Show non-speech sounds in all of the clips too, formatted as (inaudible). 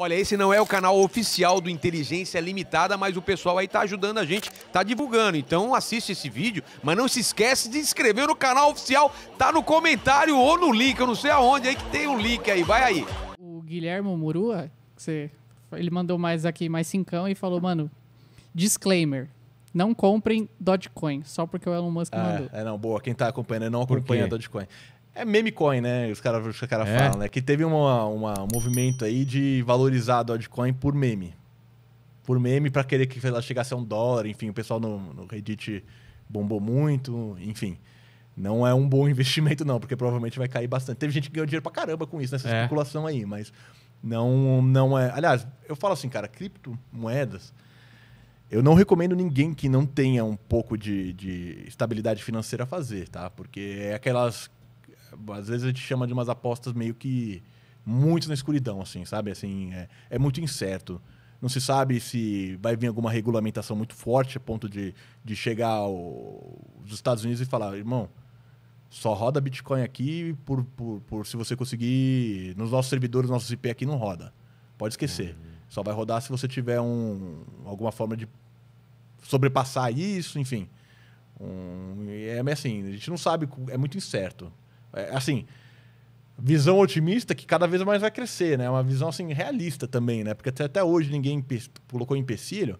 Olha, esse não é o canal oficial do Inteligência Limitada, mas o pessoal aí tá ajudando a gente, tá divulgando. Então assiste esse vídeo, mas não se esquece de inscrever no canal oficial, tá no comentário ou no link, eu não sei aonde aí que tem o um link aí, vai aí. O Guilhermo Murua, você, ele mandou mais aqui, mais cincão e falou, mano, disclaimer, não comprem Dogecoin, só porque o Elon Musk ah, mandou. É, não, boa. Quem tá acompanhando não acompanha Dogecoin. É meme coin, né? Os caras os cara é. falam, né? Que teve uma, uma, um movimento aí de valorizar a Dogecoin por meme. Por meme para querer que ela chegasse a um dólar, enfim, o pessoal no, no Reddit bombou muito, enfim. Não é um bom (laughs) investimento, não, porque provavelmente vai cair bastante. Teve gente que ganhou dinheiro pra caramba com isso, nessa é. especulação aí, mas não, não é. Aliás, eu falo assim, cara, criptomoedas. Eu não recomendo ninguém que não tenha um pouco de, de estabilidade financeira fazer, tá? Porque é aquelas é, às vezes a gente chama de umas apostas meio que muito na escuridão, assim, sabe? Assim, é, é muito incerto. Não se sabe se vai vir alguma regulamentação muito forte a ponto de, de chegar aos Estados Unidos e falar, irmão, só roda Bitcoin aqui por, por, por, se você conseguir. Nos nossos servidores, nossos IP aqui não roda. Pode esquecer. Uhum. Só vai rodar se você tiver um, alguma forma de sobrepassar isso, enfim. Um, é assim, a gente não sabe, é muito incerto. É, assim, visão otimista que cada vez mais vai crescer, né? É uma visão assim realista também, né? Porque até, hoje ninguém colocou empecilho,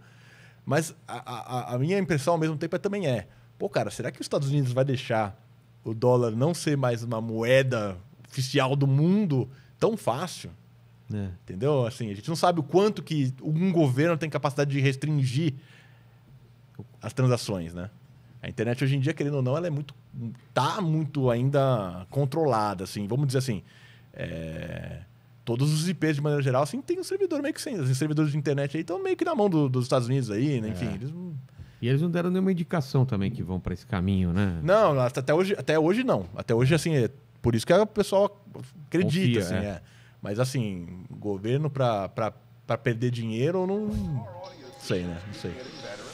mas a, a, a, minha impressão ao mesmo tempo é, também é, pô, cara, será que os Estados Unidos vai deixar o dólar não ser mais uma moeda oficial do mundo tão fácil? É. Entendeu? Assim, a gente não sabe o quanto que um governo tem capacidade de restringir as transações, né? A internet hoje em dia, querendo ou não, ela é muito. tá muito ainda controlada, assim. Vamos dizer assim. É, todos os IPs, de maneira geral, assim, tem um servidor meio que sem. Os assim, servidores de internet aí estão meio que na mão do, dos Estados Unidos aí, né? É. Enfim, é. eles. E eles não deram nenhuma indicação também que vão para esse caminho, né? Não, até hoje, até hoje não. Até hoje, assim, é por isso que o pessoal acredita, Confia, assim, é. é. Mas assim, governo para perder dinheiro, não sei, né? Não sei.